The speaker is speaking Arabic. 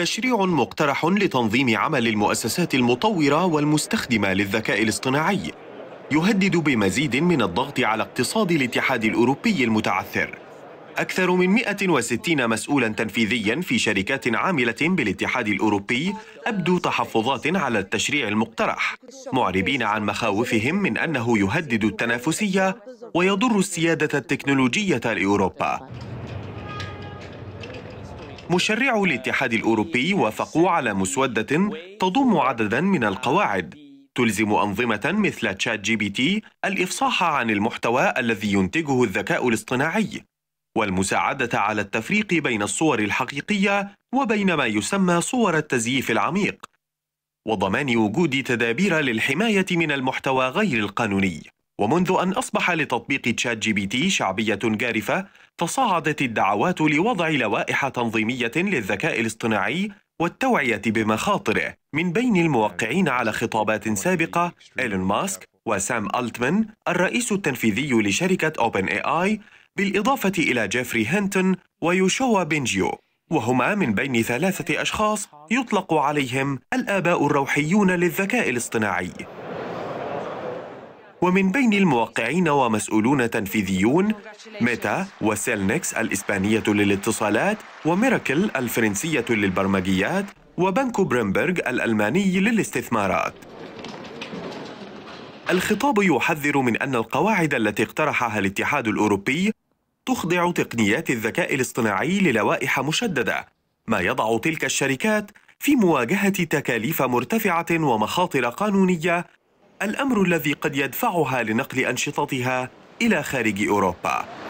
تشريع مقترح لتنظيم عمل المؤسسات المطورة والمستخدمة للذكاء الاصطناعي يهدد بمزيد من الضغط على اقتصاد الاتحاد الأوروبي المتعثر أكثر من 160 مسؤولا تنفيذيا في شركات عاملة بالاتحاد الأوروبي أبدوا تحفظات على التشريع المقترح معربين عن مخاوفهم من أنه يهدد التنافسية ويضر السيادة التكنولوجية لأوروبا مشرعو الاتحاد الأوروبي وافقوا على مسودة تضم عددا من القواعد تلزم أنظمة مثل تشات جي بي تي الإفصاح عن المحتوى الذي ينتجه الذكاء الاصطناعي والمساعدة على التفريق بين الصور الحقيقية وبين ما يسمى صور التزييف العميق وضمان وجود تدابير للحماية من المحتوى غير القانوني ومنذ أن أصبح لتطبيق تشات جي بي تي شعبية جارفة تصاعدت الدعوات لوضع لوائح تنظيمية للذكاء الاصطناعي والتوعية بمخاطره من بين الموقعين على خطابات سابقة إيلون ماسك وسام ألتمان الرئيس التنفيذي لشركة أوبن اي آي بالإضافة إلى جيفري هنتون ويوشوا بنجيو وهما من بين ثلاثة أشخاص يطلق عليهم الآباء الروحيون للذكاء الاصطناعي ومن بين الموقعين ومسؤولون تنفيذيون ميتا وسيلنكس الإسبانية للاتصالات وميراكل الفرنسية للبرمجيات وبنك بريمبرغ الألماني للاستثمارات الخطاب يحذر من أن القواعد التي اقترحها الاتحاد الأوروبي تخضع تقنيات الذكاء الاصطناعي للوائح مشددة ما يضع تلك الشركات في مواجهة تكاليف مرتفعة ومخاطر قانونية الأمر الذي قد يدفعها لنقل أنشطتها إلى خارج أوروبا